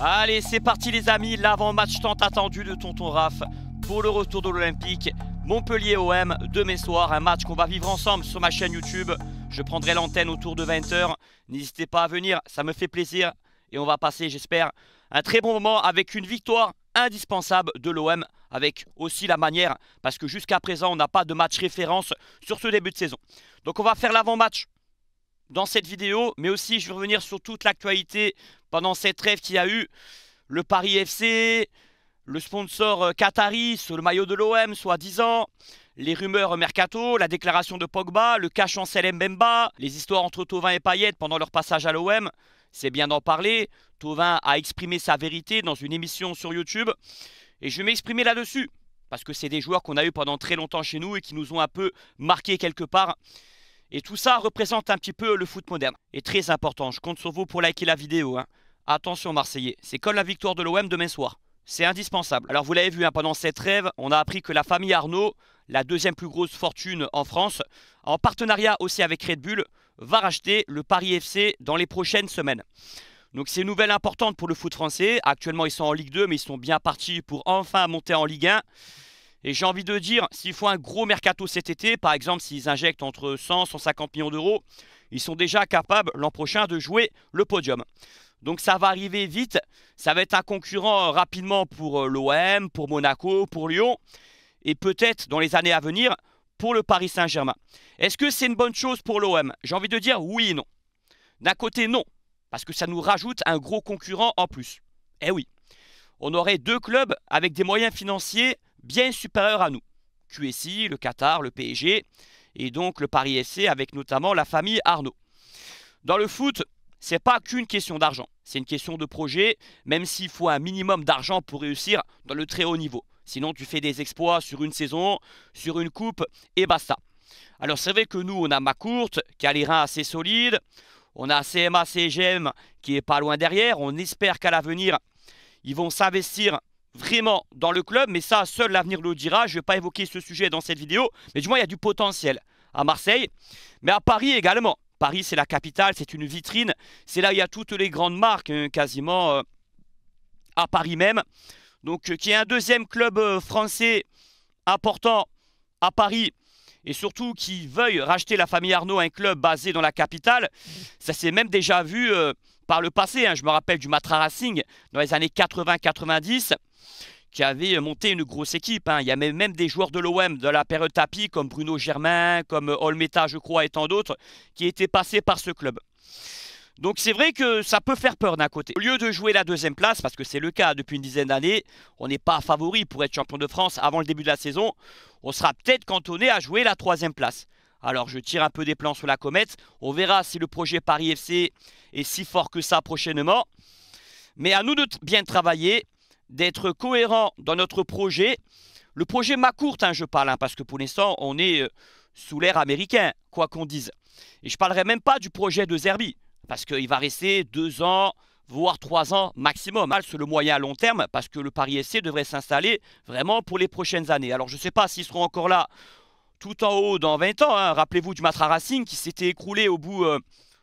Allez, c'est parti les amis, l'avant-match tant attendu de Tonton Raph pour le retour de l'Olympique. Montpellier-OM, demain soir, un match qu'on va vivre ensemble sur ma chaîne YouTube. Je prendrai l'antenne autour de 20h. N'hésitez pas à venir, ça me fait plaisir. Et on va passer, j'espère, un très bon moment avec une victoire indispensable de l'OM, avec aussi la manière, parce que jusqu'à présent, on n'a pas de match référence sur ce début de saison. Donc on va faire l'avant-match dans cette vidéo, mais aussi je vais revenir sur toute l'actualité pendant cette trêve qu'il y a eu le Paris FC, le sponsor euh, Qatari sur le maillot de l'OM, soi-disant, les rumeurs Mercato, la déclaration de Pogba, le en CM Bemba, les histoires entre Tovin et Payet pendant leur passage à l'OM, c'est bien d'en parler. Tovin a exprimé sa vérité dans une émission sur YouTube et je vais m'exprimer là-dessus parce que c'est des joueurs qu'on a eu pendant très longtemps chez nous et qui nous ont un peu marqué quelque part. Et tout ça représente un petit peu le foot moderne. Et très important, je compte sur vous pour liker la vidéo. Hein. Attention Marseillais, c'est comme la victoire de l'OM demain soir. C'est indispensable. Alors vous l'avez vu, hein, pendant cette rêve, on a appris que la famille Arnaud, la deuxième plus grosse fortune en France, en partenariat aussi avec Red Bull, va racheter le Paris FC dans les prochaines semaines. Donc c'est une nouvelle importante pour le foot français. Actuellement ils sont en Ligue 2 mais ils sont bien partis pour enfin monter en Ligue 1. Et j'ai envie de dire, s'il faut un gros mercato cet été, par exemple s'ils injectent entre 100 et 150 millions d'euros, ils sont déjà capables l'an prochain de jouer le podium. Donc ça va arriver vite. Ça va être un concurrent euh, rapidement pour euh, l'OM, pour Monaco, pour Lyon et peut-être dans les années à venir pour le Paris Saint-Germain. Est-ce que c'est une bonne chose pour l'OM J'ai envie de dire oui et non. D'un côté, non, parce que ça nous rajoute un gros concurrent en plus. Eh oui, on aurait deux clubs avec des moyens financiers bien supérieurs à nous. QSI, le Qatar, le PSG, et donc le Paris SC avec notamment la famille Arnaud. Dans le foot, n'est pas qu'une question d'argent. C'est une question de projet, même s'il faut un minimum d'argent pour réussir dans le très haut niveau. Sinon, tu fais des exploits sur une saison, sur une coupe, et basta. Alors, c'est vrai que nous, on a Macourte, qui a les reins assez solides. On a CMA, CGM, qui est pas loin derrière. On espère qu'à l'avenir, ils vont s'investir vraiment dans le club. Mais ça, seul l'avenir le dira. Je ne vais pas évoquer ce sujet dans cette vidéo. Mais du moins, il y a du potentiel à Marseille, mais à Paris également. Paris, c'est la capitale, c'est une vitrine. C'est là où il y a toutes les grandes marques, hein, quasiment euh, à Paris même. Donc, euh, qui est un deuxième club euh, français important à Paris et surtout qui veuille racheter la famille Arnaud, un club basé dans la capitale, ça s'est même déjà vu par le passé. Hein. Je me rappelle du Matra Racing dans les années 80-90 qui avait euh, monté une grosse équipe. Hein. Il y avait même des joueurs de l'OM de la période tapis, comme Bruno Germain, comme euh, Olmeta, je crois, et tant d'autres, qui étaient passés par ce club. Donc c'est vrai que ça peut faire peur d'un côté. Au lieu de jouer la deuxième place, parce que c'est le cas depuis une dizaine d'années, on n'est pas favori pour être champion de France avant le début de la saison, on sera peut-être cantonné à jouer la troisième place. Alors je tire un peu des plans sur la comète, on verra si le projet Paris FC est si fort que ça prochainement. Mais à nous de bien travailler, d'être cohérent dans notre projet. Le projet Macourt, hein, je parle, hein, parce que pour l'instant, on est euh, sous l'ère américain, quoi qu'on dise. Et je ne parlerai même pas du projet de Zerbi, parce qu'il va rester deux ans, voire trois ans maximum, mal hein, sur le moyen à long terme, parce que le Paris SC devrait s'installer vraiment pour les prochaines années. Alors je ne sais pas s'ils seront encore là tout en haut dans 20 ans. Rappelez-vous du Matra Racing qui s'était écroulé au bout euh,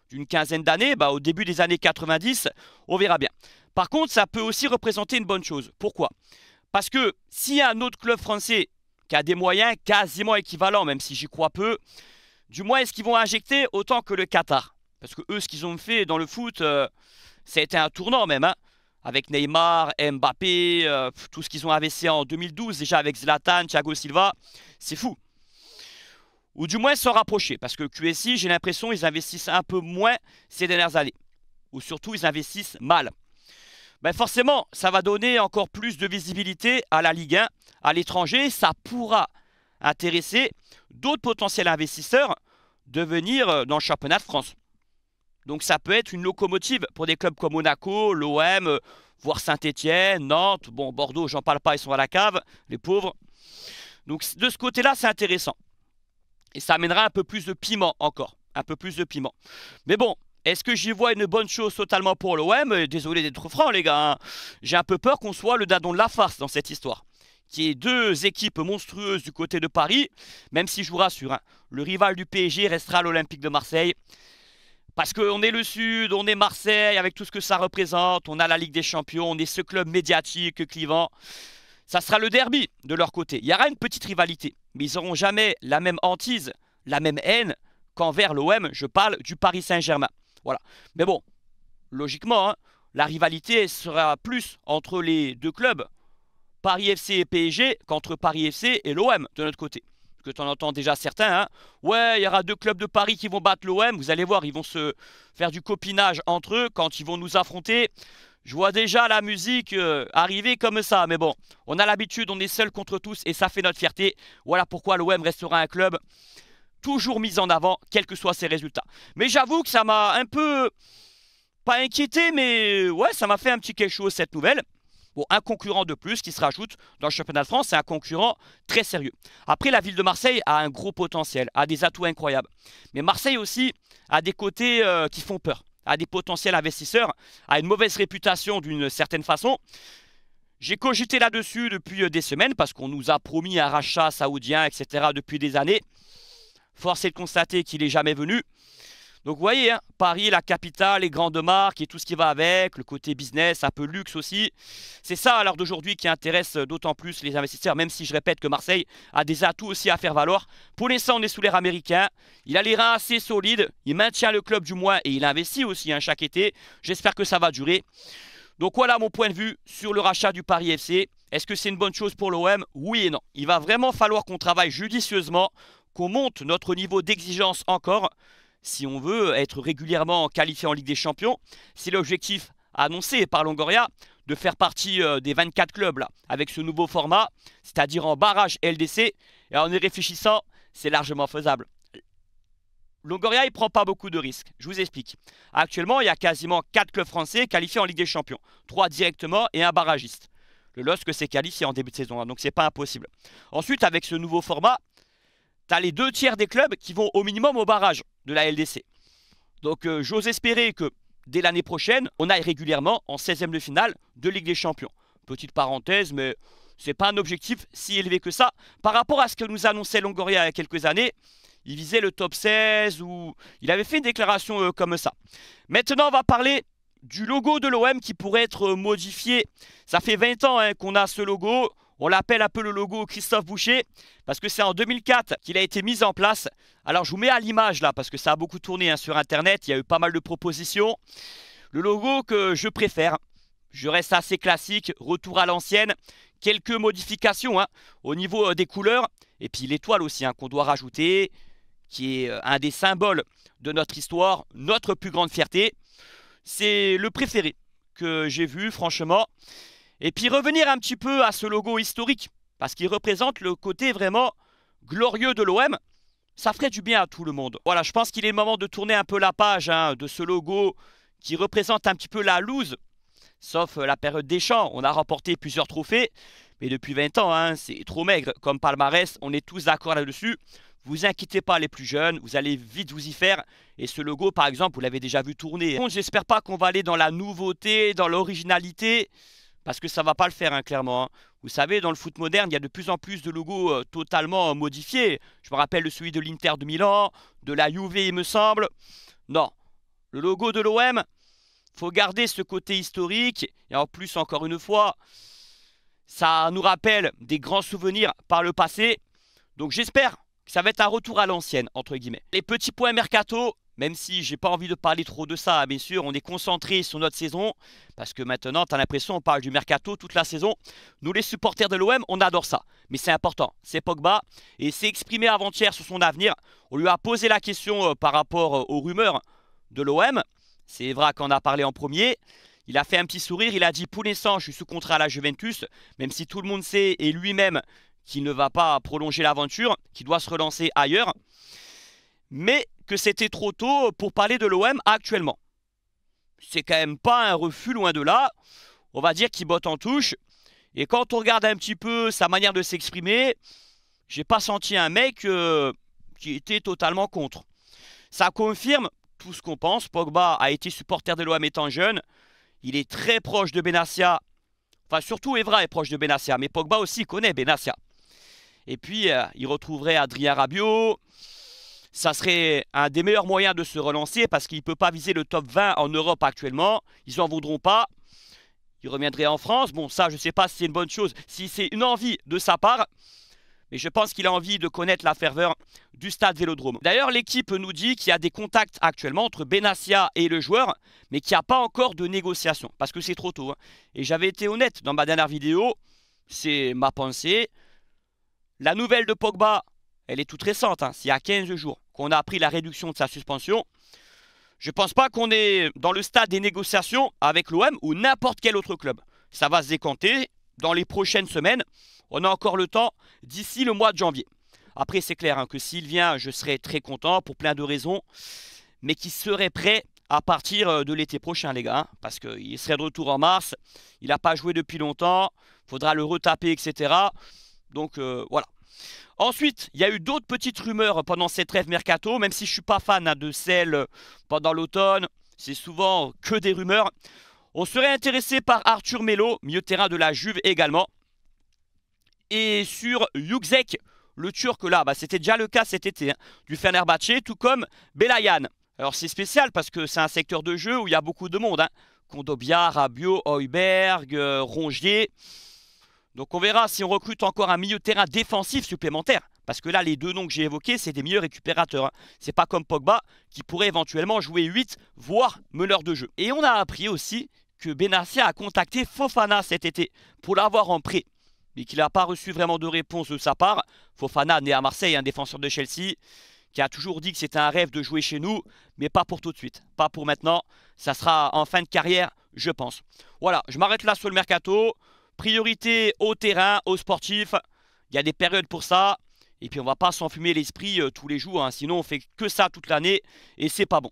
d'une quinzaine d'années, bah, au début des années 90, on verra bien. Par contre, ça peut aussi représenter une bonne chose. Pourquoi Parce que s'il y a un autre club français qui a des moyens quasiment équivalents, même si j'y crois peu, du moins est-ce qu'ils vont injecter autant que le Qatar Parce que eux, ce qu'ils ont fait dans le foot, euh, ça a été un tournant même. Hein. avec Neymar, Mbappé, euh, tout ce qu'ils ont investi en 2012, déjà avec Zlatan, Thiago Silva, c'est fou. Ou du moins s'en rapprocher, parce que QSI, j'ai l'impression, ils investissent un peu moins ces dernières années. Ou surtout, ils investissent mal. Ben, forcément, ça va donner encore plus de visibilité à la Ligue 1 à l'étranger. Ça pourra intéresser d'autres potentiels investisseurs de venir euh, dans le championnat de France. Donc ça peut être une locomotive pour des clubs comme Monaco, l'OM, euh, voire Saint-Etienne, Nantes, bon Bordeaux, j'en parle pas, ils sont à la cave, les pauvres. Donc de ce côté-là, c'est intéressant. Et ça amènera un peu plus de piment encore, un peu plus de piment. Mais bon, est-ce que j'y vois une bonne chose totalement pour l'OM euh, Désolé d'être franc, les gars. Hein. J'ai un peu peur qu'on soit le dadon de la farce dans cette histoire. Qui est deux équipes monstrueuses du côté de Paris, même si je vous rassure, hein, le rival du PSG restera l'Olympique de Marseille. Parce qu'on est le Sud, on est Marseille, avec tout ce que ça représente, on a la Ligue des Champions, on est ce club médiatique, clivant. Ça sera le derby de leur côté. Il y aura une petite rivalité, mais ils n'auront jamais la même hantise, la même haine qu'envers l'OM, je parle du Paris Saint-Germain. Voilà. Mais bon, logiquement, hein, la rivalité sera plus entre les deux clubs, Paris FC et PSG, qu'entre Paris FC et l'OM de notre côté. Parce que tu en entends déjà certains, hein. ouais, il y aura deux clubs de Paris qui vont battre l'OM, vous allez voir, ils vont se faire du copinage entre eux quand ils vont nous affronter. Je vois déjà la musique euh, arriver comme ça, mais bon, on a l'habitude, on est seul contre tous et ça fait notre fierté. Voilà pourquoi l'OM restera un club toujours mise en avant, quels que soient ses résultats. Mais j'avoue que ça m'a un peu, pas inquiété, mais ouais, ça m'a fait un petit quelque chose cette nouvelle. Bon, un concurrent de plus qui se rajoute dans le championnat de France, c'est un concurrent très sérieux. Après, la ville de Marseille a un gros potentiel, a des atouts incroyables. Mais Marseille aussi a des côtés euh, qui font peur, a des potentiels investisseurs, a une mauvaise réputation d'une certaine façon. J'ai cogité là-dessus depuis euh, des semaines parce qu'on nous a promis un rachat saoudien, etc. depuis des années. Force est de constater qu'il n'est jamais venu. Donc vous voyez, hein, Paris, la capitale, les grandes marques et tout ce qui va avec, le côté business, un peu luxe aussi. C'est ça à l'heure d'aujourd'hui qui intéresse d'autant plus les investisseurs, même si je répète que Marseille a des atouts aussi à faire valoir. Pour l'instant, on est sous l'air américain. Il a les reins assez solides, il maintient le club du moins et il investit aussi hein, chaque été. J'espère que ça va durer. Donc voilà mon point de vue sur le rachat du Paris FC. Est-ce que c'est une bonne chose pour l'OM Oui et non. Il va vraiment falloir qu'on travaille judicieusement qu'on monte notre niveau d'exigence encore si on veut être régulièrement qualifié en Ligue des Champions. C'est l'objectif annoncé par Longoria de faire partie euh, des 24 clubs avec ce nouveau format, c'est-à-dire en barrage LDC. Et en y réfléchissant, c'est largement faisable. Longoria, il prend pas beaucoup de risques. Je vous explique. Actuellement, il y a quasiment 4 clubs français qualifiés en Ligue des Champions. 3 directement et un barragiste. Le LOSC s'est qualifié en début de saison, hein, Donc, donc n'est pas impossible. Ensuite, avec ce nouveau format, tu les deux tiers des clubs qui vont au minimum au barrage de la LDC. Donc euh, j'ose espérer que dès l'année prochaine, on aille régulièrement en 16e de finale de Ligue des Champions. Petite parenthèse, mais ce n'est pas un objectif si élevé que ça. Par rapport à ce que nous annonçait Longoria il y a quelques années, il visait le top 16 ou il avait fait une déclaration euh, comme ça. Maintenant, on va parler du logo de l'OM qui pourrait être euh, modifié. Ça fait 20 ans hein, qu'on a ce logo. On l'appelle un peu le logo Christophe Boucher parce que c'est en 2004 qu'il a été mis en place. Alors je vous mets à l'image là parce que ça a beaucoup tourné hein, sur internet, il y a eu pas mal de propositions. Le logo que je préfère, je reste assez classique, retour à l'ancienne, quelques modifications hein, au niveau euh, des couleurs et puis l'étoile aussi hein, qu'on doit rajouter qui est euh, un des symboles de notre histoire, notre plus grande fierté. C'est le préféré que j'ai vu franchement. Et puis revenir un petit peu à ce logo historique, parce qu'il représente le côté vraiment glorieux de l'OM. Ça ferait du bien à tout le monde. Voilà, je pense qu'il est le moment de tourner un peu la page hein, de ce logo qui représente un petit peu la loose, sauf euh, la période des champs. On a remporté plusieurs trophées, mais depuis 20 ans, hein, c'est trop maigre comme palmarès. On est tous d'accord là-dessus. Vous inquiétez pas les plus jeunes, vous allez vite vous y faire. Et ce logo, par exemple, vous l'avez déjà vu tourner. Bon, j'espère pas qu'on va aller dans la nouveauté, dans l'originalité parce que ça va pas le faire, hein, clairement. Hein. Vous savez, dans le foot moderne, il y a de plus en plus de logos euh, totalement euh, modifiés. Je me rappelle celui de l'Inter de Milan, de la Juve, il me semble. Non, le logo de l'OM, faut garder ce côté historique. Et en plus, encore une fois, ça nous rappelle des grands souvenirs par le passé. Donc j'espère que ça va être un retour à l'ancienne, entre guillemets. Les petits points mercato, même si j'ai pas envie de parler trop de ça, bien sûr, on est concentré sur notre saison, parce que maintenant, tu as l'impression, on parle du mercato toute la saison. Nous, les supporters de l'OM, on adore ça, mais c'est important. C'est Pogba, et s'est exprimé avant-hier sur son avenir. On lui a posé la question euh, par rapport euh, aux rumeurs de l'OM. C'est Evra qu'on a parlé en premier. Il a fait un petit sourire, il a dit pour l'instant, je suis sous contrat à la Juventus, même si tout le monde sait, et lui-même, qu'il ne va pas prolonger l'aventure, qu'il doit se relancer ailleurs. Mais que c'était trop tôt pour parler de l'OM actuellement. C'est quand même pas un refus loin de là. On va dire qu'il botte en touche. Et quand on regarde un petit peu sa manière de s'exprimer, j'ai pas senti un mec euh, qui était totalement contre. Ça confirme tout ce qu'on pense. Pogba a été supporter de l'OM étant jeune. Il est très proche de Benassia. Enfin, surtout Evra est proche de Benassia. Mais Pogba aussi connaît Benassia. Et puis, euh, il retrouverait Adrien Rabiot ça serait un des meilleurs moyens de se relancer parce qu'il ne peut pas viser le top 20 en Europe actuellement. Ils n'en voudront pas. Il reviendrait en France. Bon, ça, je ne sais pas si c'est une bonne chose, si c'est une envie de sa part. Mais je pense qu'il a envie de connaître la ferveur du stade Vélodrome. D'ailleurs, l'équipe nous dit qu'il y a des contacts actuellement entre Benassia et le joueur, mais qu'il n'y a pas encore de négociation, parce que c'est trop tôt. Hein. Et j'avais été honnête dans ma dernière vidéo, c'est ma pensée. La nouvelle de Pogba, elle est toute récente, hein, c'est il y a 15 jours qu'on a appris la réduction de sa suspension, je ne pense pas qu'on est dans le stade des négociations avec l'OM ou n'importe quel autre club. Ça va se décanter dans les prochaines semaines. On a encore le temps d'ici le mois de janvier. Après, c'est clair hein, que s'il vient, je serai très content pour plein de raisons, mais qu'il serait prêt à partir euh, de l'été prochain, les gars, hein, parce qu'il serait de retour en mars. Il n'a pas joué depuis longtemps. Faudra le retaper, etc. Donc euh, voilà. Ensuite, il y a eu d'autres petites rumeurs pendant cette trêve mercato, même si je ne suis pas fan hein, de celles euh, pendant l'automne, c'est souvent que des rumeurs. On serait intéressé par Arthur Melo, milieu terrain de la Juve également. Et sur Yukzek, le Turc là, bah, c'était déjà le cas cet été, hein, du du Fenerbahce, tout comme Belayan. Alors c'est spécial parce que c'est un secteur de jeu où il y a beaucoup de monde. Hein. Condobia, Rabiot, Heuberg, euh, Rongier. Donc on verra si on recrute encore un milieu de terrain défensif supplémentaire. Parce que là, les deux noms que j'ai évoqués, c'est des meilleurs récupérateurs. Ce hein. C'est pas comme Pogba qui pourrait éventuellement jouer 8, voire meneur de jeu. Et on a appris aussi que Benassia a contacté Fofana cet été pour l'avoir en prêt. Mais qu'il n'a pas reçu vraiment de réponse de sa part. Fofana, né à Marseille, un défenseur de Chelsea, qui a toujours dit que c'était un rêve de jouer chez nous, mais pas pour tout de suite. Pas pour maintenant. Ça sera en fin de carrière, je pense. Voilà, je m'arrête là sur le mercato. Priorité au terrain, aux sportifs. Il y a des périodes pour ça. Et puis on va pas s'enfumer l'esprit euh, tous les jours, hein. sinon on fait que ça toute l'année et c'est pas bon.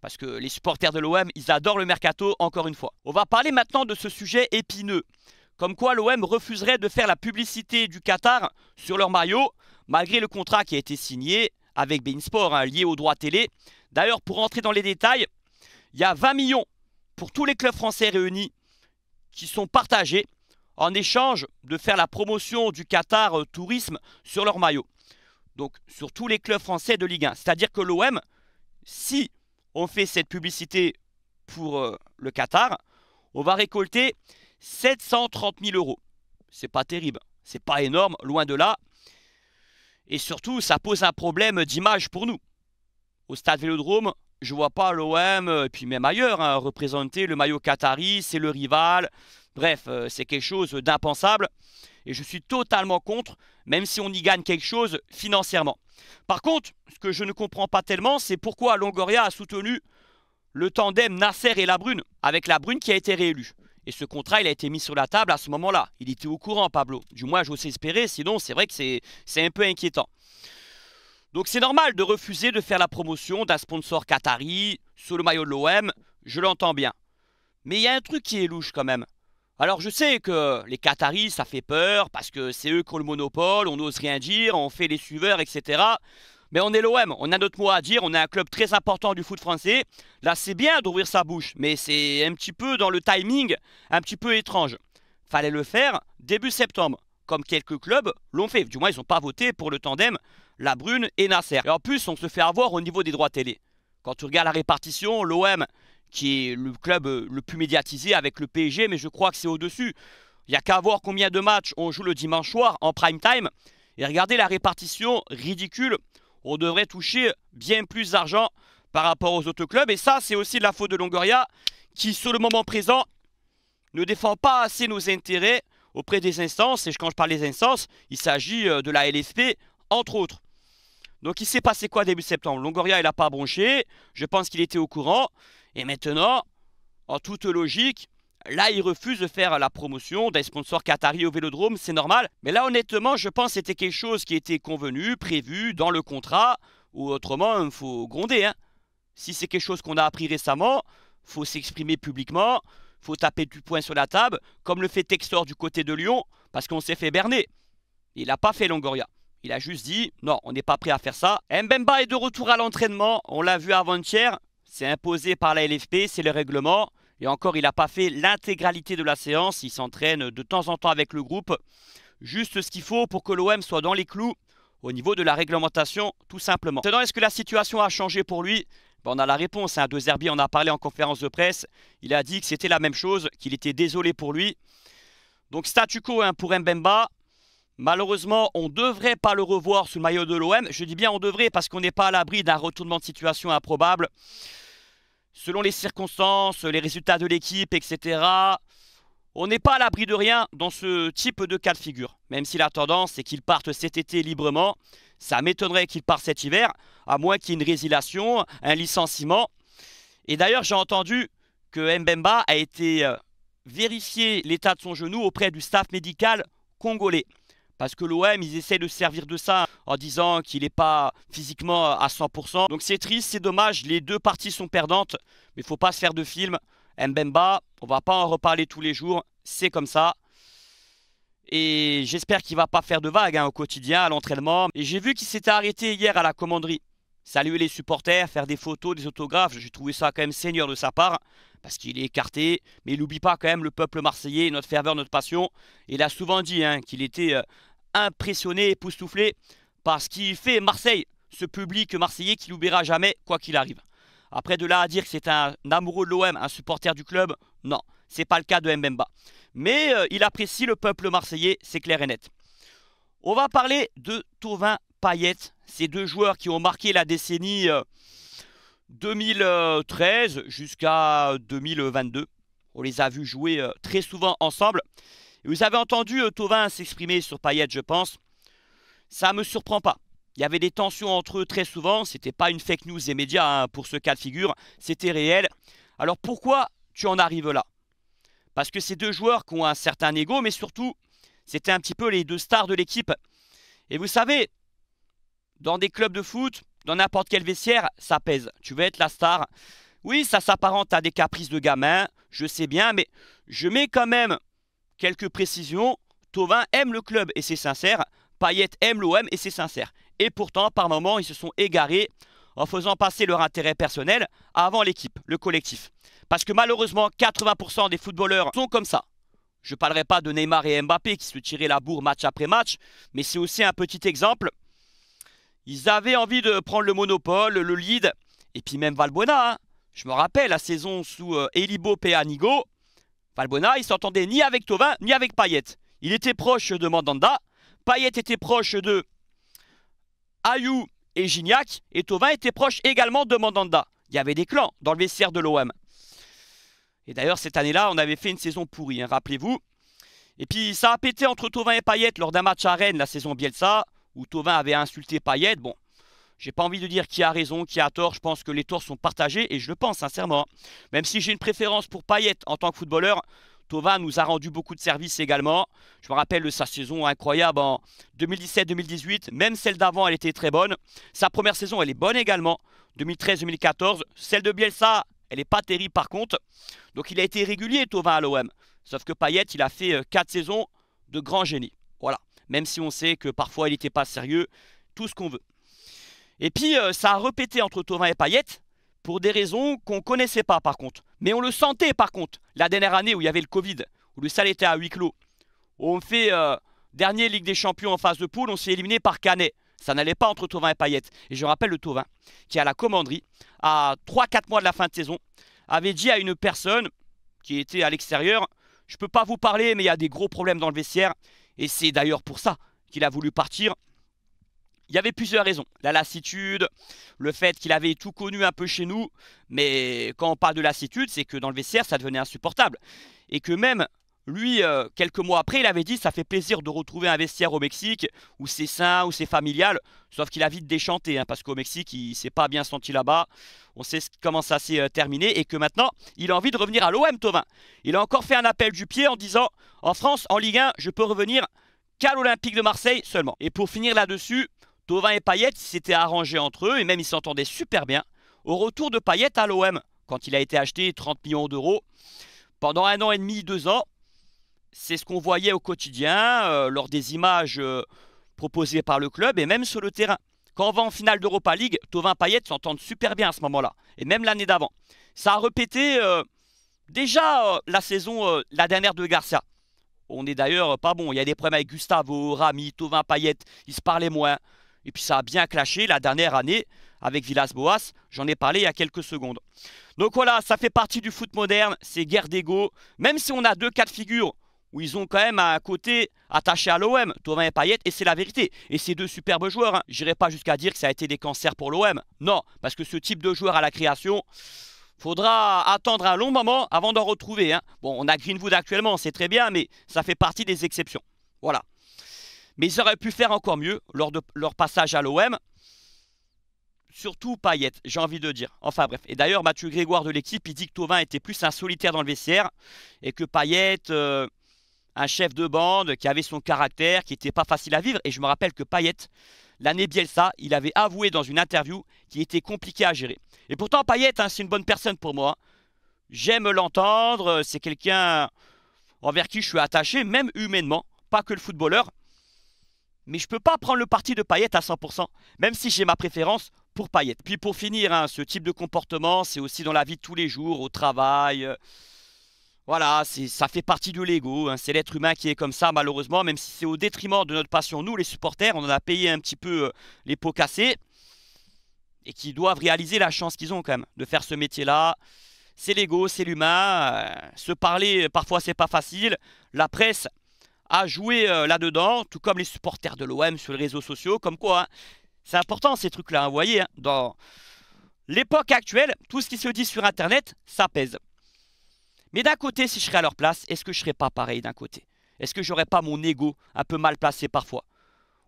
Parce que les supporters de l'OM, ils adorent le mercato, encore une fois. On va parler maintenant de ce sujet épineux. Comme quoi l'OM refuserait de faire la publicité du Qatar sur leur maillot, malgré le contrat qui a été signé avec Bein Sport, hein, lié aux droits télé. D'ailleurs, pour entrer dans les détails, il y a 20 millions pour tous les clubs français réunis qui sont partagés en échange de faire la promotion du Qatar euh, Tourisme sur leur maillot. Donc sur tous les clubs français de Ligue 1. C'est-à-dire que l'OM, si on fait cette publicité pour euh, le Qatar, on va récolter 730 000 euros. C'est pas terrible, c'est pas énorme, loin de là. Et surtout, ça pose un problème d'image pour nous. Au stade Vélodrome, je vois pas l'OM, euh, et puis même ailleurs, hein, représenter le maillot qatari, c'est le rival. Bref, euh, c'est quelque chose d'impensable et je suis totalement contre, même si on y gagne quelque chose financièrement. Par contre, ce que je ne comprends pas tellement, c'est pourquoi Longoria a soutenu le tandem Nasser et Brune, avec La Brune qui a été réélu. Et ce contrat, il a été mis sur la table à ce moment-là. Il était au courant, Pablo. Du moins, j'ose espérer, sinon c'est vrai que c'est un peu inquiétant. Donc c'est normal de refuser de faire la promotion d'un sponsor qatari sous le maillot de l'OM, je l'entends bien. Mais il y a un truc qui est louche quand même. Alors je sais que les Qataris, ça fait peur, parce que c'est eux qui ont le monopole, on n'ose rien dire, on fait les suiveurs, etc. Mais on est l'OM, on a notre mot à dire, on est un club très important du foot français. Là, c'est bien d'ouvrir sa bouche, mais c'est un petit peu dans le timing, un petit peu étrange. Fallait le faire début septembre, comme quelques clubs l'ont fait. Du moins, ils n'ont pas voté pour le tandem La Brune et Nasser. Et en plus, on se fait avoir au niveau des droits télé. Quand tu regardes la répartition, l'OM, qui est le club euh, le plus médiatisé avec le PSG, mais je crois que c'est au-dessus. Il n'y a qu'à voir combien de matchs on joue le dimanche soir en prime time. Et regardez la répartition ridicule. On devrait toucher bien plus d'argent par rapport aux autres clubs. Et ça, c'est aussi de la faute de Longoria, qui sur le moment présent ne défend pas assez nos intérêts auprès des instances. Et quand je parle des instances, il s'agit euh, de la LFP, entre autres. Donc il s'est passé quoi début septembre Longoria, il n'a pas bronché. Je pense qu'il était au courant. Et maintenant, en toute logique, là, il refuse de faire la promotion d'un sponsor Qatari au Vélodrome, c'est normal. Mais là, honnêtement, je pense que c'était quelque chose qui était convenu, prévu dans le contrat, ou autrement, il faut gronder. Hein. Si c'est quelque chose qu'on a appris récemment, faut s'exprimer publiquement, faut taper du poing sur la table, comme le fait Textor du côté de Lyon, parce qu'on s'est fait berner. Il n'a pas fait Longoria. Il a juste dit, non, on n'est pas prêt à faire ça. Mbemba est de retour à l'entraînement, on l'a vu avant-hier, c'est imposé par la LFP, c'est le règlement. Et encore, il n'a pas fait l'intégralité de la séance. Il s'entraîne de temps en temps avec le groupe. Juste ce qu'il faut pour que l'OM soit dans les clous au niveau de la réglementation, tout simplement. Maintenant, est-ce que la situation a changé pour lui ben, On a la réponse. Hein. De Zerbi en a parlé en conférence de presse. Il a dit que c'était la même chose, qu'il était désolé pour lui. Donc, statu quo hein, pour Mbemba. Malheureusement, on ne devrait pas le revoir sous le maillot de l'OM. Je dis bien on devrait parce qu'on n'est pas à l'abri d'un retournement de situation improbable selon les circonstances, les résultats de l'équipe, etc. On n'est pas à l'abri de rien dans ce type de cas de figure. Même si la tendance est qu'il parte cet été librement, ça m'étonnerait qu'il parte cet hiver, à moins qu'il y ait une résiliation, un licenciement. Et d'ailleurs, j'ai entendu que Mbemba a été euh, vérifier l'état de son genou auprès du staff médical congolais. Parce que l'OM, ils essaient de servir de ça en disant qu'il n'est pas physiquement à 100%. Donc c'est triste, c'est dommage, les deux parties sont perdantes, mais il faut pas se faire de film. Mbemba, on va pas en reparler tous les jours, c'est comme ça. Et j'espère qu'il va pas faire de vagues hein, au quotidien, à l'entraînement. Et j'ai vu qu'il s'était arrêté hier à la commanderie. Saluer les supporters, faire des photos, des autographes, j'ai trouvé ça quand même seigneur de sa part parce qu'il est écarté, mais il n'oublie pas quand même le peuple marseillais, notre ferveur, notre passion. Il a souvent dit hein, qu'il était euh, impressionné, époustouflé par ce qui fait Marseille, ce public marseillais qui n'oubliera jamais, quoi qu'il arrive. Après, de là à dire que c'est un amoureux de l'OM, un supporter du club, non, c'est pas le cas de Mbemba. Mais euh, il apprécie le peuple marseillais, c'est clair et net. On va parler de Tauvin Payette, ces deux joueurs qui ont marqué la décennie euh, 2013 jusqu'à 2022. On les a vus jouer euh, très souvent ensemble. vous avez entendu euh, Tovin s'exprimer sur Payet, je pense. Ça ne me surprend pas. Il y avait des tensions entre eux très souvent. Ce n'était pas une fake news des médias hein, pour ce cas de figure. C'était réel. Alors pourquoi tu en arrives là Parce que ces deux joueurs qui ont un certain ego, mais surtout, c'était un petit peu les deux stars de l'équipe. Et vous savez, dans des clubs de foot, dans n'importe quelle vestiaire, ça pèse. Tu veux être la star. Oui, ça s'apparente à des caprices de gamin, je sais bien, mais je mets quand même quelques précisions. Tovin aime le club et c'est sincère. Payet aime l'OM et c'est sincère. Et pourtant, par moments, ils se sont égarés en faisant passer leur intérêt personnel avant l'équipe, le collectif. Parce que malheureusement, 80% des footballeurs sont comme ça. Je ne parlerai pas de Neymar et Mbappé qui se tiraient la bourre match après match, mais c'est aussi un petit exemple ils avaient envie de prendre le monopole, le lead, et puis même Valbona, hein. Je me rappelle la saison sous euh, Elibo Peanigo. Valbona, il s'entendait ni avec Tovin ni avec Payet. Il était proche de Mandanda. Payet était proche de Ayou et Gignac. Et Tovin était proche également de Mandanda. Il y avait des clans dans le vestiaire de l'OM. Et d'ailleurs, cette année-là, on avait fait une saison pourrie, hein, rappelez-vous. Et puis, ça a pété entre Tovin et Payet lors d'un match à Rennes la saison Bielsa où Tovin avait insulté Payet. Bon, j'ai pas envie de dire qui a raison, qui a tort. Je pense que les torts sont partagés et je le pense sincèrement. Même si j'ai une préférence pour Payet en tant que footballeur, Tovin nous a rendu beaucoup de services également. Je me rappelle de sa saison incroyable en 2017-2018. Même celle d'avant, elle était très bonne. Sa première saison, elle est bonne également. 2013-2014. Celle de Bielsa, elle n'est pas terrible par contre. Donc il a été régulier, Tovin, à l'OM. Sauf que Payet, il a fait 4 euh, saisons de grand génie. Voilà même si on sait que parfois il n'était pas sérieux, tout ce qu'on veut. Et puis euh, ça a répété entre Tauvin et Payet pour des raisons qu'on ne connaissait pas par contre. Mais on le sentait par contre. La dernière année où il y avait le Covid, où le salle était à huis clos, on fait euh, dernier Ligue des Champions en phase de poule, on s'est éliminé par Canet. Ça n'allait pas entre Tauvin et Payet. Et je rappelle le Tauvin, qui à la commanderie, à 3-4 mois de la fin de saison, avait dit à une personne qui était à l'extérieur, je peux pas vous parler mais il y a des gros problèmes dans le vestiaire, et c'est d'ailleurs pour ça qu'il a voulu partir. Il y avait plusieurs raisons. La lassitude, le fait qu'il avait tout connu un peu chez nous. Mais quand on parle de lassitude, c'est que dans le VCR, ça devenait insupportable. Et que même lui, euh, quelques mois après, il avait dit ça fait plaisir de retrouver un vestiaire au Mexique où c'est sain, où c'est familial. Sauf qu'il a vite déchanté hein, parce qu'au Mexique, il, ne s'est pas bien senti là-bas. On sait comment ça s'est euh, terminé et que maintenant, il a envie de revenir à l'OM, Tovin. Il a encore fait un appel du pied en disant en France, en Ligue 1, je peux revenir qu'à l'Olympique de Marseille seulement. Et pour finir là-dessus, Tovin et Payet s'étaient arrangés entre eux et même ils s'entendaient super bien. Au retour de Payet à l'OM, quand il a été acheté 30 millions d'euros, pendant un an et demi, deux ans, c'est ce qu'on voyait au quotidien euh, lors des images euh, proposées par le club et même sur le terrain. Quand on va en finale d'Europa League, Tovin Payet s'entendent super bien à ce moment-là, et même l'année d'avant. Ça a répété euh, déjà la saison, la dernière de Garcia. On est d'ailleurs pas bon, il y a des problèmes avec Gustavo, Rami, Tovin Payet, ils se parlaient moins. Et puis ça a bien clashé la dernière année avec Villas-Boas, j'en ai parlé il y a quelques secondes. Donc voilà, ça fait partie du foot moderne, c'est guerre d'ego. Même si on a deux cas de figure, où ils ont quand même un côté attaché à l'OM, Thomas et Payet, et c'est la vérité. Et ces deux superbes joueurs, hein. j'irai pas jusqu'à dire que ça a été des cancers pour l'OM. Non, parce que ce type de joueur à la création, faudra attendre un long moment avant d'en retrouver. Hein. Bon, on a Greenwood actuellement, c'est très bien, mais ça fait partie des exceptions. Voilà. Mais ils auraient pu faire encore mieux lors de leur passage à l'OM. Surtout Payet, j'ai envie de dire. Enfin bref. Et d'ailleurs, Mathieu Grégoire de l'équipe, il dit que Tovin était plus un solitaire dans le VCR et que Payette... Euh, un chef de bande qui avait son caractère, qui n'était pas facile à vivre. Et je me rappelle que Payet, l'année Bielsa, il avait avoué dans une interview qu'il était compliqué à gérer. Et pourtant, Payet, hein, c'est une bonne personne pour moi. J'aime l'entendre, euh, c'est quelqu'un envers qui je suis attaché, même humainement, pas que le footballeur. Mais je ne peux pas prendre le parti de Payet à 100%, même si j'ai ma préférence pour Payet. Puis pour finir, hein, ce type de comportement, c'est aussi dans la vie de tous les jours, au travail. Euh, voilà, ça fait partie de Lego, hein. c'est l'être humain qui est comme ça malheureusement, même si c'est au détriment de notre passion, nous les supporters, on en a payé un petit peu euh, les pots cassés, et qui doivent réaliser la chance qu'ils ont quand même de faire ce métier-là. C'est Lego, c'est l'humain, euh, se parler euh, parfois c'est pas facile, la presse a joué là-dedans, tout comme les supporters de l'OM sur les réseaux sociaux, comme quoi, hein, c'est important ces trucs-là, hein, vous voyez, dans l'époque actuelle, tout ce qui se dit sur Internet, ça pèse. Mais d'un côté, si je serais à leur place, est-ce que je serais pas pareil d'un côté Est-ce que j'aurais pas mon ego un peu mal placé parfois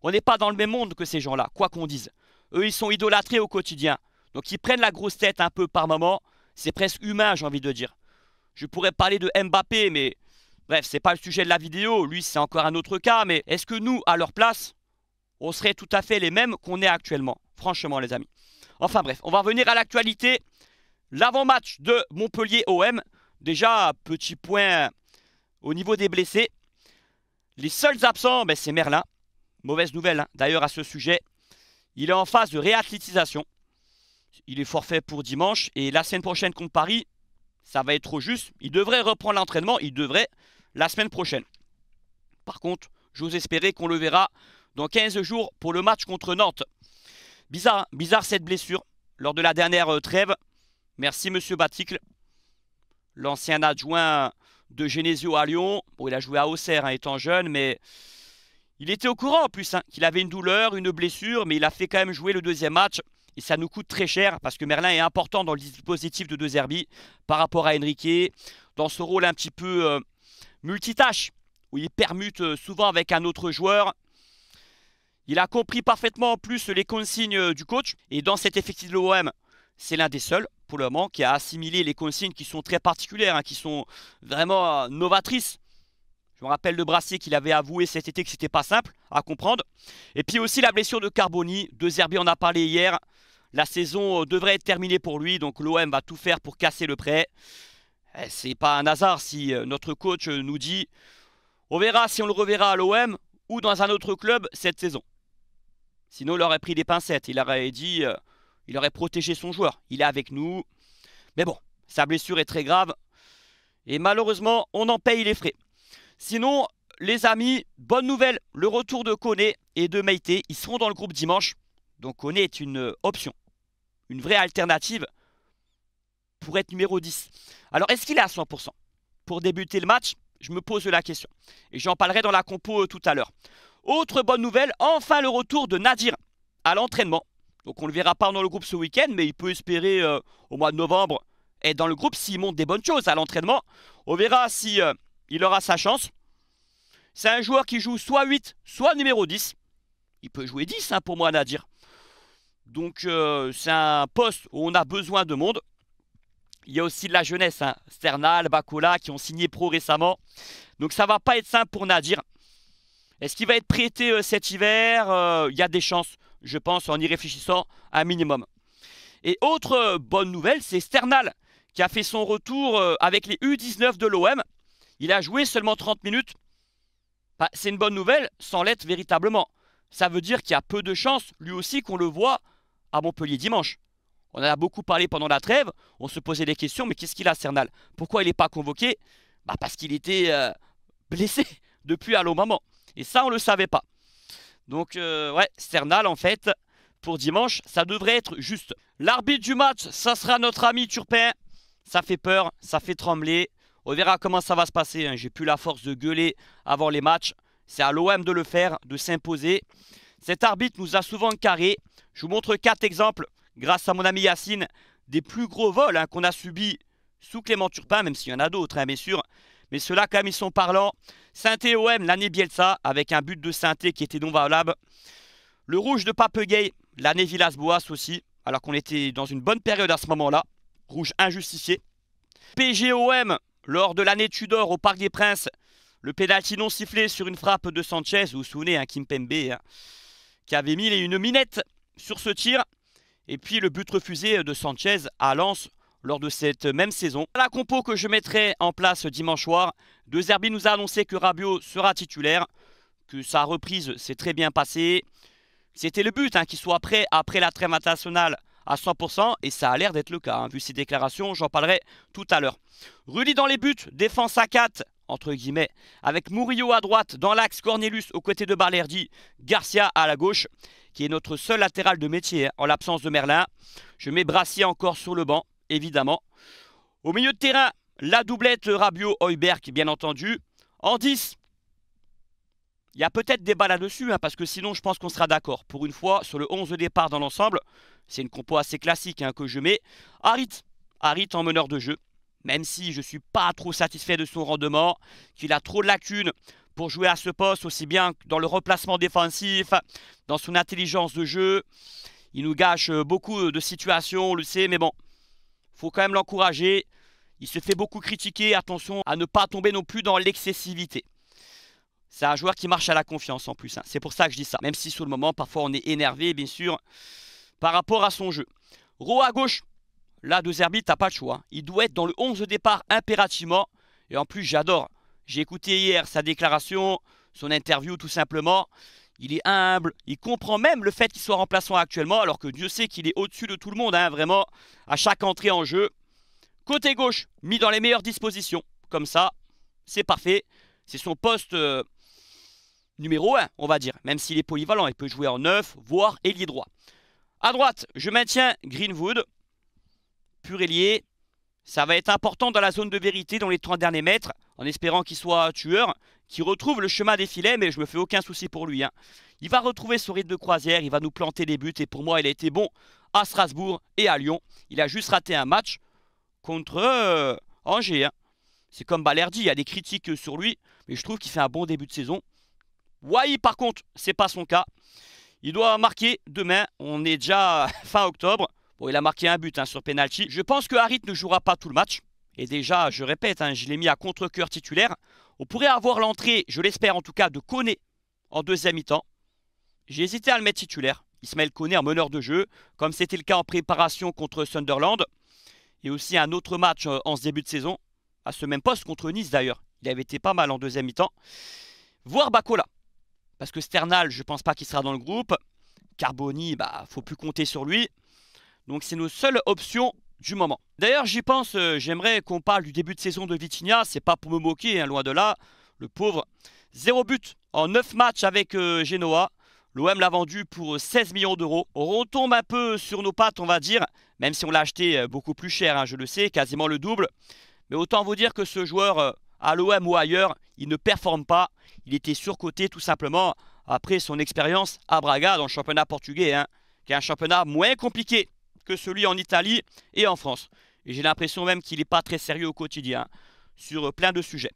On n'est pas dans le même monde que ces gens-là, quoi qu'on dise. Eux, ils sont idolâtrés au quotidien. Donc ils prennent la grosse tête un peu par moment. C'est presque humain, j'ai envie de dire. Je pourrais parler de Mbappé, mais bref, c'est pas le sujet de la vidéo. Lui, c'est encore un autre cas. Mais est-ce que nous, à leur place, on serait tout à fait les mêmes qu'on est actuellement Franchement, les amis. Enfin bref, on va revenir à l'actualité. L'avant-match de Montpellier OM. Déjà, petit point au niveau des blessés. Les seuls absents, ben, c'est Merlin. Mauvaise nouvelle, hein. d'ailleurs, à ce sujet. Il est en phase de réathlétisation. Il est forfait pour dimanche. Et la semaine prochaine contre Paris, ça va être trop juste. Il devrait reprendre l'entraînement. Il devrait la semaine prochaine. Par contre, j'ose espérer qu'on le verra dans 15 jours pour le match contre Nantes. Bizarre, hein. bizarre cette blessure lors de la dernière euh, trêve. Merci Monsieur Baticle l'ancien adjoint de Genesio à Lyon. Bon, il a joué à Auxerre hein, étant jeune, mais il était au courant en plus hein, qu'il avait une douleur, une blessure, mais il a fait quand même jouer le deuxième match. Et ça nous coûte très cher parce que Merlin est important dans le dispositif de deux Zerbi par rapport à Enrique, dans ce rôle un petit peu euh, multitâche, où il permute euh, souvent avec un autre joueur. Il a compris parfaitement en plus les consignes euh, du coach. Et dans cet effectif de l'OM, c'est l'un des seuls pour le moment qui a assimilé les consignes qui sont très particulières, hein, qui sont vraiment euh, novatrices. Je me rappelle de Brassier qu'il avait avoué cet été que c'était pas simple à comprendre. Et puis aussi la blessure de Carboni, de Zerbi en a parlé hier. La saison euh, devrait être terminée pour lui, donc l'OM va tout faire pour casser le prêt. Eh, c'est pas un hasard si euh, notre coach nous dit on verra si on le reverra à l'OM ou dans un autre club cette saison. Sinon, il aurait pris des pincettes. Il aurait dit il aurait protégé son joueur. Il est avec nous. Mais bon, sa blessure est très grave. Et malheureusement, on en paye les frais. Sinon, les amis, bonne nouvelle. Le retour de Koné et de Meite, ils seront dans le groupe dimanche. Donc Koné est une option. Une vraie alternative pour être numéro 10. Alors, est-ce qu'il est à 100% Pour débuter le match, je me pose la question. Et j'en parlerai dans la compo euh, tout à l'heure. Autre bonne nouvelle, enfin le retour de Nadir à l'entraînement. Donc on ne le verra pas dans le groupe ce week-end, mais il peut espérer euh, au mois de novembre être dans le groupe s'il monte des bonnes choses à l'entraînement. On verra si euh, il aura sa chance. C'est un joueur qui joue soit 8, soit numéro 10. Il peut jouer 10 hein, pour moi, Nadir. Donc euh, c'est un poste où on a besoin de monde. Il y a aussi de la jeunesse, hein. Sternal, Bakola qui ont signé pro récemment. Donc ça va pas être simple pour Nadir. Est-ce qu'il va être prêté cet hiver Il y a des chances je pense, en y réfléchissant un minimum. Et autre euh, bonne nouvelle, c'est Sternal, qui a fait son retour euh, avec les U19 de l'OM. Il a joué seulement 30 minutes. Bah, c'est une bonne nouvelle, sans l'être véritablement. Ça veut dire qu'il y a peu de chances, lui aussi, qu'on le voit à Montpellier dimanche. On en a beaucoup parlé pendant la trêve, on se posait des questions, mais qu'est-ce qu'il a, Sternal Pourquoi il n'est pas convoqué bah, Parce qu'il était euh, blessé depuis un long moment. Et ça, on ne le savait pas. Donc, euh, ouais, Sternal, en fait, pour dimanche, ça devrait être juste. L'arbitre du match, ça sera notre ami Turpin. Ça fait peur, ça fait trembler. On verra comment ça va se passer. Hein. J'ai plus la force de gueuler avant les matchs. C'est à l'OM de le faire, de s'imposer. Cet arbitre nous a souvent carré. Je vous montre quatre exemples, grâce à mon ami Yacine, des plus gros vols hein, qu'on a subis sous Clément Turpin, même s'il y en a d'autres, hein, bien sûr. Mais ceux-là, quand même, ils sont parlants. Saint-EOM, l'année Bielsa, avec un but de synthé qui était non valable. Le rouge de Papegay, l'année Villas-Boas aussi, alors qu'on était dans une bonne période à ce moment-là. Rouge injustifié. PGOM, lors de l'année Tudor au Parc des Princes, le pénalty non sifflé sur une frappe de Sanchez, vous vous souvenez, Kimpembe hein, Kim Pembe, hein, qui avait mis une minette sur ce tir. Et puis le but refusé de Sanchez à Lens lors de cette même saison. La compo que je mettrai en place dimanche soir, de Zerbi nous a annoncé que Rabiot sera titulaire, que sa reprise s'est très bien passée. C'était le but, hein, qu'il soit prêt après la trêve internationale à 100%, et ça a l'air d'être le cas. Hein, vu ses déclarations, j'en parlerai tout à l'heure. Rudi dans les buts, défense à 4, entre guillemets, avec Murillo à droite, dans l'axe Cornelius aux côtés de Barlerdi, Garcia à la gauche, qui est notre seul latéral de métier hein, en l'absence de Merlin. Je mets Brassier encore sur le banc, évidemment. Au milieu de terrain, la doublette Rabio heuberg bien entendu. En 10, il y a peut-être débat là-dessus, hein, parce que sinon je pense qu'on sera d'accord. Pour une fois, sur le 11 de départ dans l'ensemble, c'est une compo assez classique hein, que je mets. Harit, Harit en meneur de jeu, même si je ne suis pas trop satisfait de son rendement, qu'il a trop de lacunes pour jouer à ce poste, aussi bien dans le replacement défensif, dans son intelligence de jeu. Il nous gâche euh, beaucoup euh, de situations, on le sait, mais bon, faut quand même l'encourager. Il se fait beaucoup critiquer, attention à ne pas tomber non plus dans l'excessivité. C'est un joueur qui marche à la confiance en plus, hein. c'est pour ça que je dis ça. Même si sur le moment, parfois on est énervé, bien sûr, par rapport à son jeu. Roux à gauche, là De Zerbi, t'as pas de choix. Hein. Il doit être dans le 11 de départ impérativement. Et en plus, j'adore. J'ai écouté hier sa déclaration, son interview tout simplement. Il est humble, il comprend même le fait qu'il soit remplaçant actuellement, alors que Dieu sait qu'il est au-dessus de tout le monde, hein, vraiment, à chaque entrée en jeu. Côté gauche, mis dans les meilleures dispositions. Comme ça, c'est parfait. C'est son poste euh, numéro 1, on va dire. Même s'il est polyvalent, il peut jouer en neuf, voire ailier droit. À droite, je maintiens Greenwood. Pur ailier. Ça va être important dans la zone de vérité, dans les 30 derniers mètres, en espérant qu'il soit tueur, qu'il retrouve le chemin des filets, mais je me fais aucun souci pour lui. Hein. Il va retrouver son rythme de croisière, il va nous planter des buts, et pour moi, il a été bon à Strasbourg et à Lyon. Il a juste raté un match contre euh, Angers. Hein. C'est comme Balerdi, il y a des critiques sur lui, mais je trouve qu'il fait un bon début de saison. Wai, par contre, c'est pas son cas. Il doit marquer demain, on est déjà fin octobre. Bon, il a marqué un but hein, sur penalty. Je pense que Harit ne jouera pas tout le match. Et déjà, je répète, hein, je l'ai mis à contre-coeur titulaire. On pourrait avoir l'entrée, je l'espère en tout cas, de Koné en deuxième mi-temps. J'ai hésité à le mettre titulaire. Ismaël Koné en meneur de jeu, comme c'était le cas en préparation contre Sunderland et aussi un autre match euh, en ce début de saison, à ce même poste contre Nice d'ailleurs. Il avait été pas mal en deuxième mi-temps. Voir Bacola, parce que Sternal, je ne pense pas qu'il sera dans le groupe. Carboni, bah faut plus compter sur lui. Donc c'est nos seules options du moment. D'ailleurs, j'y pense, euh, j'aimerais qu'on parle du début de saison de Vitinha, c'est pas pour me moquer, hein, loin de là, le pauvre. Zéro but en 9 matchs avec euh, Genoa. L'OM l'a vendu pour 16 millions d'euros. On retombe un peu sur nos pattes, on va dire même si on l'a acheté euh, beaucoup plus cher, hein, je le sais, quasiment le double. Mais autant vous dire que ce joueur euh, à l'OM ou ailleurs, il ne performe pas. Il était surcoté tout simplement après son expérience à Braga dans le championnat portugais, hein, qui est un championnat moins compliqué que celui en Italie et en France. Et j'ai l'impression même qu'il n'est pas très sérieux au quotidien hein, sur euh, plein de sujets.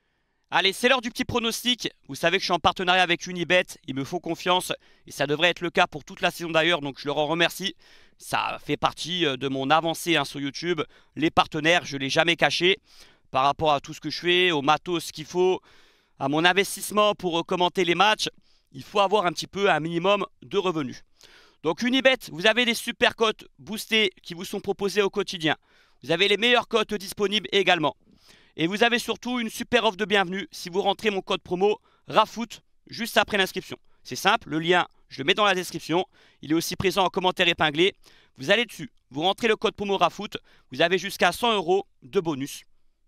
Allez, c'est l'heure du petit pronostic. Vous savez que je suis en partenariat avec Unibet, il me faut confiance et ça devrait être le cas pour toute la saison d'ailleurs, donc je leur en remercie. Ça fait partie euh, de mon avancée hein, sur YouTube. Les partenaires, je ne l'ai jamais caché par rapport à tout ce que je fais, au matos qu'il faut, à mon investissement pour euh, commenter les matchs. Il faut avoir un petit peu un minimum de revenus. Donc Unibet, vous avez des super cotes boostées qui vous sont proposées au quotidien. Vous avez les meilleures cotes disponibles également. Et vous avez surtout une super offre de bienvenue si vous rentrez mon code promo RAFOOT juste après l'inscription. C'est simple, le lien, je le mets dans la description. Il est aussi présent en commentaire épinglé. Vous allez dessus, vous rentrez le code promo RAFOOT, vous avez jusqu'à 100 euros de bonus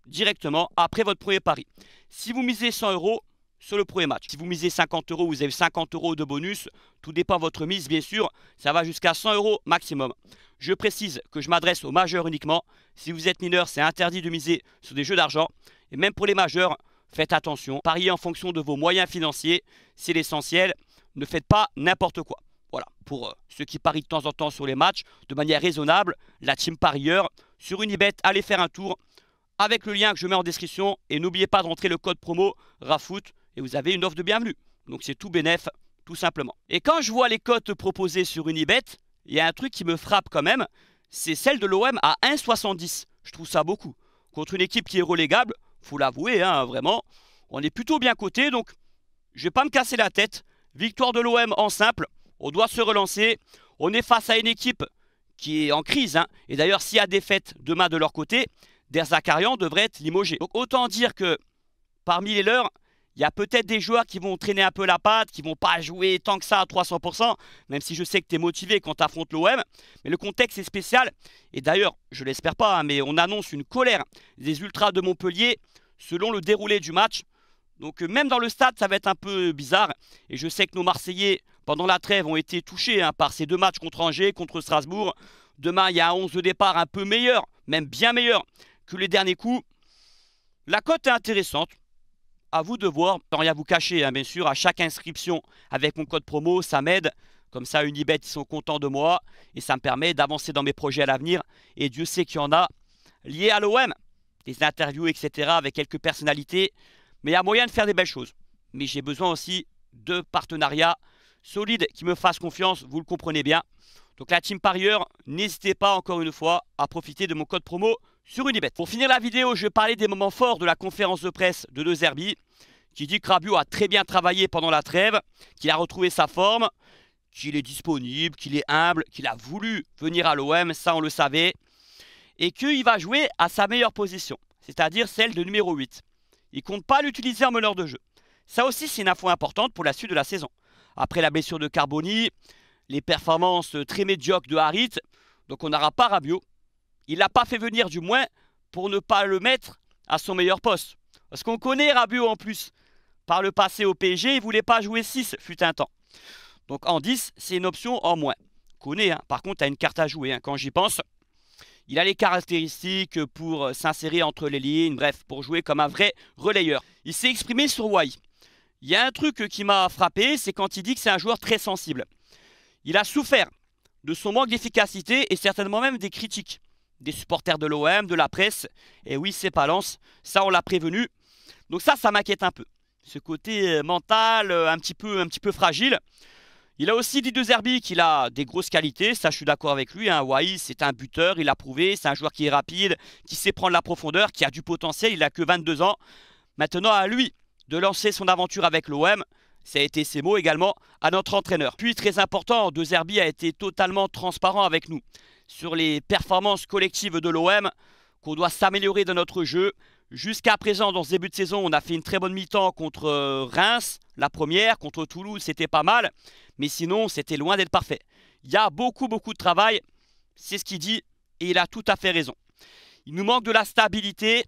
directement après votre premier pari. Si vous misez 100 euros, sur le premier match. Si vous misez 50 euros, vous avez 50 euros de bonus. Tout dépend de votre mise, bien sûr. Ça va jusqu'à 100 euros maximum. Je précise que je m'adresse aux majeurs uniquement. Si vous êtes mineur, c'est interdit de miser sur des jeux d'argent. Et même pour les majeurs, faites attention. Pariez en fonction de vos moyens financiers. C'est l'essentiel. Ne faites pas n'importe quoi. Voilà, pour euh, ceux qui parient de temps en temps sur les matchs, de manière raisonnable, la team parieur sur Unibet, allez faire un tour avec le lien que je mets en description et n'oubliez pas de rentrer le code promo RAFOOT et vous avez une offre de bienvenue. Donc c'est tout bénef, tout simplement. Et quand je vois les cotes proposées sur Unibet, il y a un truc qui me frappe quand même, c'est celle de l'OM à 1,70. Je trouve ça beaucoup. Contre une équipe qui est relégable, faut l'avouer, hein, vraiment, on est plutôt bien coté, donc je vais pas me casser la tête. Victoire de l'OM en simple, on doit se relancer. On est face à une équipe qui est en crise. Hein. Et d'ailleurs, s'il y a défaite demain de leur côté, Der devrait être limogé. Donc autant dire que parmi les leurs, il y a peut-être des joueurs qui vont traîner un peu la patte, qui vont pas jouer tant que ça à 300%, même si je sais que tu es motivé quand tu affrontes l'OM. Mais le contexte est spécial. Et d'ailleurs, je l'espère pas, hein, mais on annonce une colère des Ultras de Montpellier selon le déroulé du match. Donc euh, même dans le stade, ça va être un peu bizarre. Et je sais que nos Marseillais, pendant la trêve, ont été touchés hein, par ces deux matchs contre Angers, contre Strasbourg. Demain, il y a un 11 de départ un peu meilleur, même bien meilleur que les derniers coups. La cote est intéressante à vous de voir, sans rien vous cacher, hein, bien sûr, à chaque inscription avec mon code promo, ça m'aide. Comme ça, Unibet, ils sont contents de moi et ça me permet d'avancer dans mes projets à l'avenir. Et Dieu sait qu'il y en a liés à l'OM, des interviews, etc., avec quelques personnalités. Mais il y a moyen de faire des belles choses. Mais j'ai besoin aussi de partenariats solides qui me fassent confiance, vous le comprenez bien. Donc la team parieur, n'hésitez pas encore une fois à profiter de mon code promo sur Pour finir la vidéo, je vais parler des moments forts de la conférence de presse de De qui dit que Rabiot a très bien travaillé pendant la trêve, qu'il a retrouvé sa forme, qu'il est disponible, qu'il est humble, qu'il a voulu venir à l'OM, ça on le savait, et qu'il va jouer à sa meilleure position, c'est-à-dire celle de numéro 8. Il compte pas l'utiliser en meneur de jeu. Ça aussi, c'est une info importante pour la suite de la saison. Après la blessure de Carboni, les performances très médiocres de Harit, donc on n'aura pas Rabiot il l'a pas fait venir du moins pour ne pas le mettre à son meilleur poste. Parce qu'on connaît Rabiot en plus. Par le passé au PSG, il voulait pas jouer 6, fut un temps. Donc en 10, c'est une option en moins. Connaît, hein, par contre, a une carte à jouer hein. quand j'y pense. Il a les caractéristiques pour euh, s'insérer entre les lignes, bref, pour jouer comme un vrai relayeur. Il s'est exprimé sur Wai. Il y a un truc qui m'a frappé, c'est quand il dit que c'est un joueur très sensible. Il a souffert de son manque d'efficacité et certainement même des critiques des supporters de l'OM, de la presse. Et oui, c'est pas ça on l'a prévenu. Donc ça, ça m'inquiète un peu. Ce côté euh, mental euh, un petit peu, un petit peu fragile. Il a aussi dit de Zerbi qu'il a des grosses qualités, ça je suis d'accord avec lui. Hein. Wai, c'est un buteur, il a prouvé, c'est un joueur qui est rapide, qui sait prendre la profondeur, qui a du potentiel, il a que 22 ans. Maintenant à lui de lancer son aventure avec l'OM. Ça a été ses mots également à notre entraîneur. Puis très important, De Zerbi a été totalement transparent avec nous sur les performances collectives de l'OM, qu'on doit s'améliorer dans notre jeu. Jusqu'à présent, dans ce début de saison, on a fait une très bonne mi-temps contre euh, Reims, la première, contre Toulouse, c'était pas mal, mais sinon, c'était loin d'être parfait. Il y a beaucoup, beaucoup de travail, c'est ce qu'il dit, et il a tout à fait raison. Il nous manque de la stabilité,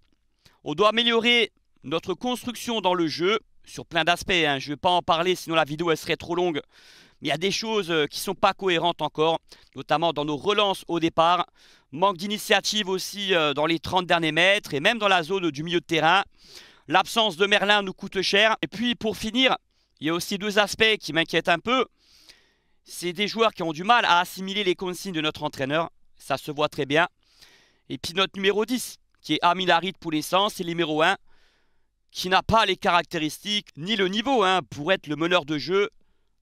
on doit améliorer notre construction dans le jeu, sur plein d'aspects, hein. je ne vais pas en parler, sinon la vidéo serait trop longue, mais il y a des choses euh, qui ne sont pas cohérentes encore, notamment dans nos relances au départ. Manque d'initiative aussi euh, dans les 30 derniers mètres et même dans la zone du milieu de terrain. L'absence de Merlin nous coûte cher. Et puis pour finir, il y a aussi deux aspects qui m'inquiètent un peu. C'est des joueurs qui ont du mal à assimiler les consignes de notre entraîneur. Ça se voit très bien. Et puis notre numéro 10, qui est Amin Harit pour l'essence, et le numéro 1, qui n'a pas les caractéristiques ni le niveau hein, pour être le meneur de jeu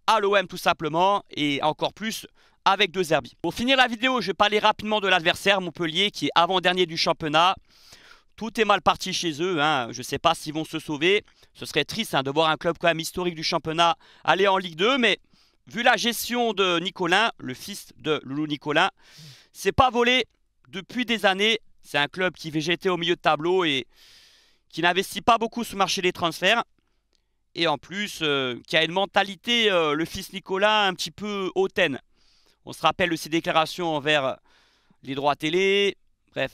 à l'OM tout simplement et encore plus avec deux herbis. Pour finir la vidéo, je vais parler rapidement de l'adversaire Montpellier qui est avant-dernier du championnat. Tout est mal parti chez eux, hein. je ne sais pas s'ils vont se sauver. Ce serait triste hein, de voir un club quand même historique du championnat aller en Ligue 2, mais vu la gestion de Nicolin, le fils de Loulou Nicolin, c'est pas volé depuis des années. C'est un club qui végétait au milieu de tableau et qui n'investit pas beaucoup sur le marché des transferts et en plus euh, qui a une mentalité, euh, le fils Nicolas, un petit peu hautaine. On se rappelle de ses déclarations envers euh, les droits télé, bref,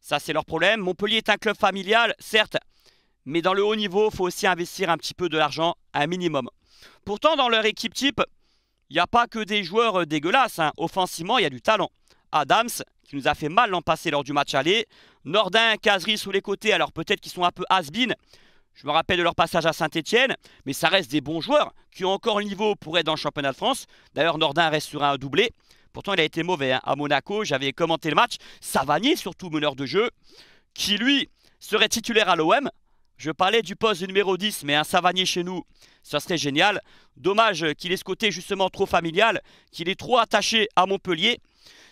ça c'est leur problème. Montpellier est un club familial, certes, mais dans le haut niveau, il faut aussi investir un petit peu de l'argent, un minimum. Pourtant, dans leur équipe type, il n'y a pas que des joueurs dégueulasses. Hein. Offensivement, il y a du talent. Adams, qui nous a fait mal l'an passé lors du match aller. Nordin, Kazri sous les côtés, alors peut-être qu'ils sont un peu has je me rappelle de leur passage à Saint-Etienne, mais ça reste des bons joueurs qui ont encore le niveau pour être dans le championnat de France. D'ailleurs, Nordin reste sur un doublé. Pourtant, il a été mauvais hein. à Monaco. J'avais commenté le match. Savanier, surtout meneur de jeu, qui lui serait titulaire à l'OM. Je parlais du poste numéro 10, mais un Savanier chez nous, ça serait génial. Dommage qu'il ait ce côté justement trop familial, qu'il est trop attaché à Montpellier.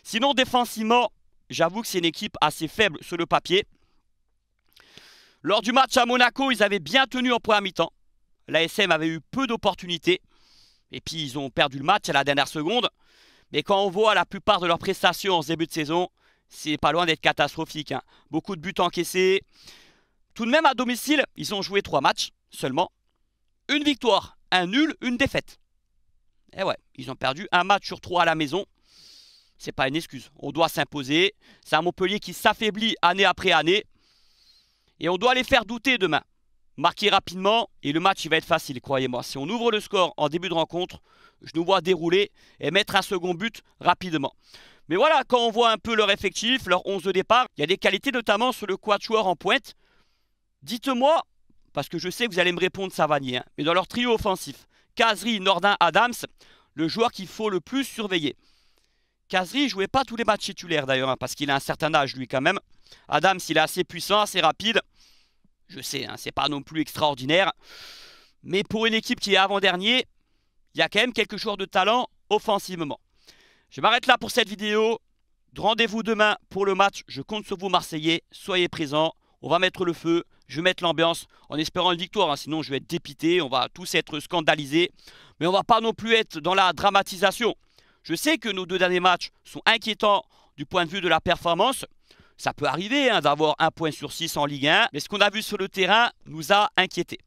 Sinon, défensivement, j'avoue que c'est une équipe assez faible sur le papier. Lors du match à Monaco, ils avaient bien tenu en première mi-temps. L'ASM avait eu peu d'opportunités. Et puis ils ont perdu le match à la dernière seconde. Mais quand on voit la plupart de leurs prestations en début de saison, c'est pas loin d'être catastrophique. Hein. Beaucoup de buts encaissés. Tout de même à domicile, ils ont joué trois matchs seulement. Une victoire, un nul, une défaite. Et eh ouais, ils ont perdu un match sur trois à la maison. C'est pas une excuse. On doit s'imposer. C'est un Montpellier qui s'affaiblit année après année. Et on doit les faire douter demain. Marquer rapidement et le match il va être facile, croyez-moi. Si on ouvre le score en début de rencontre, je nous vois dérouler et mettre un second but rapidement. Mais voilà, quand on voit un peu leur effectif, leur 11 de départ, il y a des qualités notamment sur le joueur en pointe. Dites-moi, parce que je sais que vous allez me répondre Savanier, hein, mais dans leur trio offensif, Kazri, Nordin, Adams, le joueur qu'il faut le plus surveiller. Kazri, jouait pas tous les matchs titulaires d'ailleurs, hein, parce qu'il a un certain âge lui quand même. Adams, il est assez puissant, assez rapide. Je sais, ce hein, c'est pas non plus extraordinaire. Mais pour une équipe qui est avant-dernier, il y a quand même quelques joueurs de talent offensivement. Je m'arrête là pour cette vidéo. Rendez-vous demain pour le match. Je compte sur vous, Marseillais. Soyez présents. On va mettre le feu. Je vais mettre l'ambiance en espérant une victoire. Hein. Sinon, je vais être dépité. On va tous être scandalisés. Mais on va pas non plus être dans la dramatisation. Je sais que nos deux derniers matchs sont inquiétants du point de vue de la performance. Ça peut arriver hein, d'avoir un point sur six en Ligue 1, mais ce qu'on a vu sur le terrain nous a inquiétés.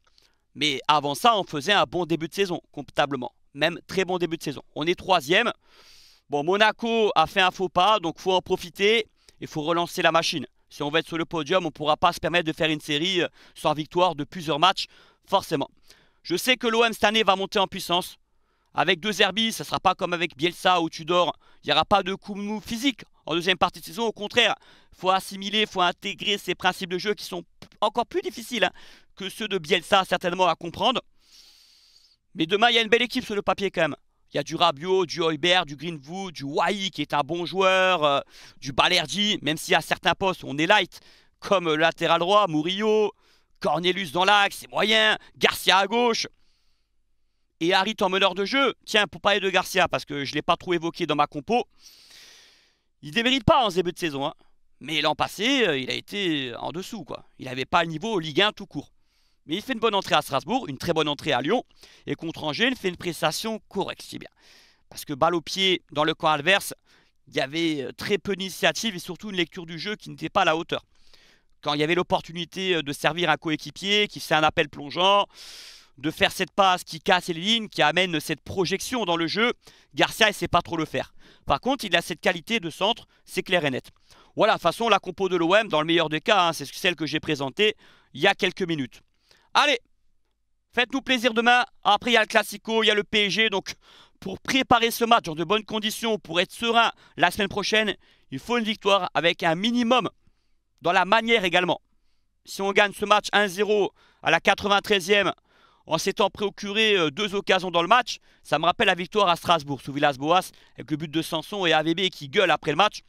Mais avant ça, on faisait un bon début de saison, comptablement. Même très bon début de saison. On est troisième. Bon, Monaco a fait un faux pas, donc faut en profiter il faut relancer la machine. Si on veut être sur le podium, on ne pourra pas se permettre de faire une série euh, sans victoire de plusieurs matchs, forcément. Je sais que l'OM cette année va monter en puissance. Avec deux herbis, ça ne sera pas comme avec Bielsa où tu dors. Il n'y aura pas de coup mou physique en deuxième partie de saison. Au contraire, il faut assimiler, il faut intégrer ces principes de jeu qui sont encore plus difficiles hein, que ceux de Bielsa, certainement, à comprendre. Mais demain, il y a une belle équipe sur le papier quand même. Il y a du Rabiot, du Hoibert, du Greenwood, du Wai qui est un bon joueur, euh, du Balerdi, même si à certains postes on est light, comme latéral droit, Murillo, Cornelius dans l'axe, c'est moyen, Garcia à gauche et Harry, en meneur de jeu, tiens, pour parler de Garcia, parce que je ne l'ai pas trop évoqué dans ma compo, il ne démérite pas en début de saison. Hein. Mais l'an passé, euh, il a été en dessous. quoi. Il n'avait pas le niveau Ligue 1 tout court. Mais il fait une bonne entrée à Strasbourg, une très bonne entrée à Lyon. Et contre Angers, il fait une prestation correcte, si bien. Parce que balle au pied dans le camp adverse, il y avait euh, très peu d'initiative et surtout une lecture du jeu qui n'était pas à la hauteur. Quand il y avait l'opportunité euh, de servir un coéquipier, qui faisait un appel plongeant, de faire cette passe qui casse les lignes, qui amène cette projection dans le jeu. Garcia, il sait pas trop le faire. Par contre, il a cette qualité de centre, c'est clair et net. Voilà, façon la compo de l'OM, dans le meilleur des cas, hein, c'est celle que j'ai présentée il y a quelques minutes. Allez, faites-nous plaisir demain. Après, il y a le Classico, il y a le PSG, donc pour préparer ce match dans de bonnes conditions, pour être serein la semaine prochaine, il faut une victoire avec un minimum dans la manière également. Si on gagne ce match 1-0 à la 93e, en s'étant préoccupé euh, deux occasions dans le match. Ça me rappelle la victoire à Strasbourg sous Villas-Boas avec le but de Sanson et AVB qui gueule après le match.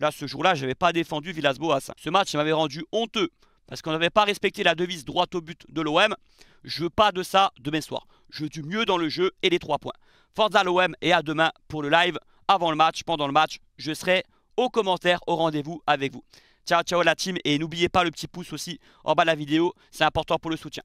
Là, ce jour-là, je n'avais pas défendu Villas-Boas. Ce match m'avait rendu honteux parce qu'on n'avait pas respecté la devise droite au but de l'OM. Je veux pas de ça demain soir. Je veux du mieux dans le jeu et les trois points. Forza l'OM et à demain pour le live. Avant le match, pendant le match, je serai aux commentaires, au rendez-vous avec vous. Ciao, ciao la team et n'oubliez pas le petit pouce aussi en bas de la vidéo, c'est important pour le soutien.